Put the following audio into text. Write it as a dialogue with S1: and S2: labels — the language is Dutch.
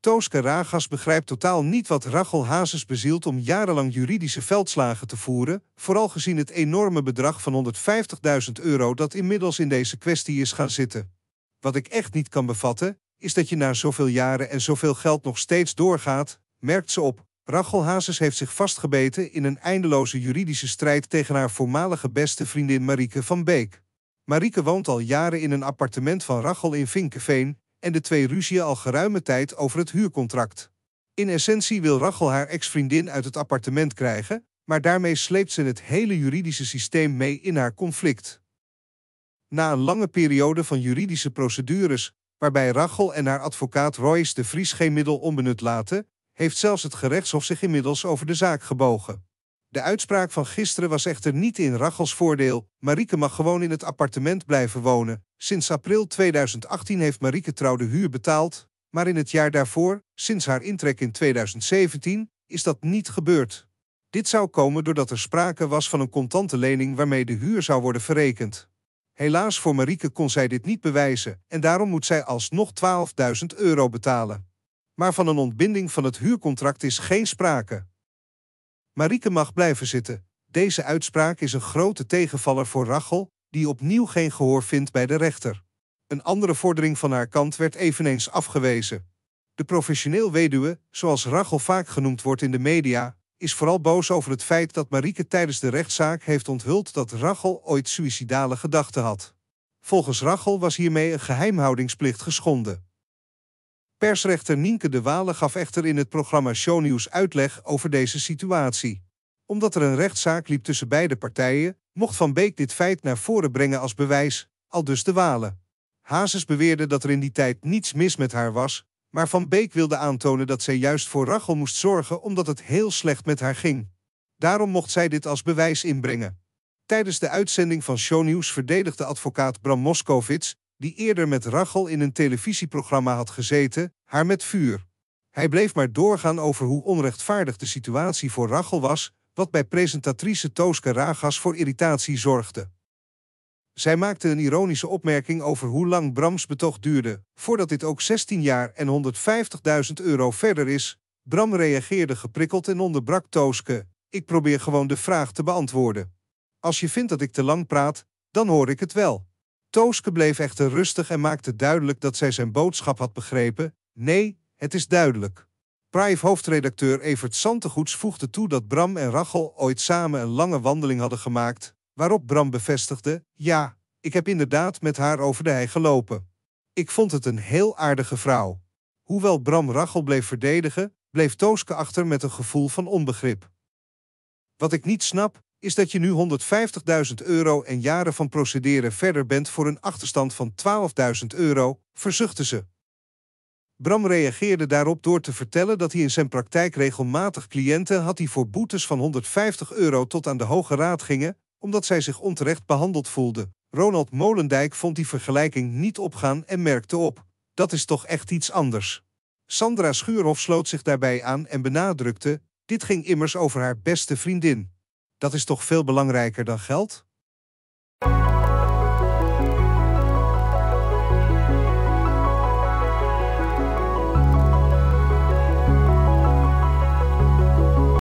S1: Tooske Ragas begrijpt totaal niet wat Rachel Hazes bezielt om jarenlang juridische veldslagen te voeren, vooral gezien het enorme bedrag van 150.000 euro dat inmiddels in deze kwestie is gaan zitten. Wat ik echt niet kan bevatten, is dat je na zoveel jaren en zoveel geld nog steeds doorgaat, merkt ze op. Rachel Hazes heeft zich vastgebeten in een eindeloze juridische strijd tegen haar voormalige beste vriendin Marike van Beek. Marike woont al jaren in een appartement van Rachel in Vinkeveen en de twee ruzien al geruime tijd over het huurcontract. In essentie wil Rachel haar ex-vriendin uit het appartement krijgen, maar daarmee sleept ze het hele juridische systeem mee in haar conflict. Na een lange periode van juridische procedures, waarbij Rachel en haar advocaat Royce de Vries geen middel onbenut laten, heeft zelfs het gerechtshof zich inmiddels over de zaak gebogen. De uitspraak van gisteren was echter niet in Rachels voordeel. Marike mag gewoon in het appartement blijven wonen. Sinds april 2018 heeft Marieke trouw de huur betaald, maar in het jaar daarvoor, sinds haar intrek in 2017, is dat niet gebeurd. Dit zou komen doordat er sprake was van een contante lening waarmee de huur zou worden verrekend. Helaas voor Marike kon zij dit niet bewijzen en daarom moet zij alsnog 12.000 euro betalen. Maar van een ontbinding van het huurcontract is geen sprake. Marieke mag blijven zitten. Deze uitspraak is een grote tegenvaller voor Rachel, die opnieuw geen gehoor vindt bij de rechter. Een andere vordering van haar kant werd eveneens afgewezen. De professioneel weduwe, zoals Rachel vaak genoemd wordt in de media, is vooral boos over het feit dat Marieke tijdens de rechtszaak heeft onthuld dat Rachel ooit suïcidale gedachten had. Volgens Rachel was hiermee een geheimhoudingsplicht geschonden. Persrechter Nienke de Walen gaf echter in het programma Shownieuws uitleg over deze situatie. Omdat er een rechtszaak liep tussen beide partijen, mocht Van Beek dit feit naar voren brengen als bewijs, al dus de Walen. Hazes beweerde dat er in die tijd niets mis met haar was, maar Van Beek wilde aantonen dat zij juist voor Rachel moest zorgen omdat het heel slecht met haar ging. Daarom mocht zij dit als bewijs inbrengen. Tijdens de uitzending van Shownieuws verdedigde advocaat Bram Moskowitz, die eerder met Rachel in een televisieprogramma had gezeten, haar met vuur. Hij bleef maar doorgaan over hoe onrechtvaardig de situatie voor Rachel was, wat bij presentatrice Tooske Ragas voor irritatie zorgde. Zij maakte een ironische opmerking over hoe lang Brams betocht duurde, voordat dit ook 16 jaar en 150.000 euro verder is. Bram reageerde geprikkeld en onderbrak Tooske. Ik probeer gewoon de vraag te beantwoorden. Als je vindt dat ik te lang praat, dan hoor ik het wel. Tooske bleef echter rustig en maakte duidelijk dat zij zijn boodschap had begrepen. Nee, het is duidelijk. Prive-hoofdredacteur Evert Santegoeds voegde toe dat Bram en Rachel ooit samen een lange wandeling hadden gemaakt, waarop Bram bevestigde, ja, ik heb inderdaad met haar over de hei gelopen. Ik vond het een heel aardige vrouw. Hoewel Bram Rachel bleef verdedigen, bleef Tooske achter met een gevoel van onbegrip. Wat ik niet snap, is dat je nu 150.000 euro en jaren van procederen verder bent voor een achterstand van 12.000 euro, verzuchtte ze. Bram reageerde daarop door te vertellen dat hij in zijn praktijk regelmatig cliënten had die voor boetes van 150 euro tot aan de Hoge Raad gingen, omdat zij zich onterecht behandeld voelden. Ronald Molendijk vond die vergelijking niet opgaan en merkte op: dat is toch echt iets anders. Sandra Schuurhoff sloot zich daarbij aan en benadrukte: dit ging immers over haar beste vriendin. Dat is toch veel belangrijker dan geld?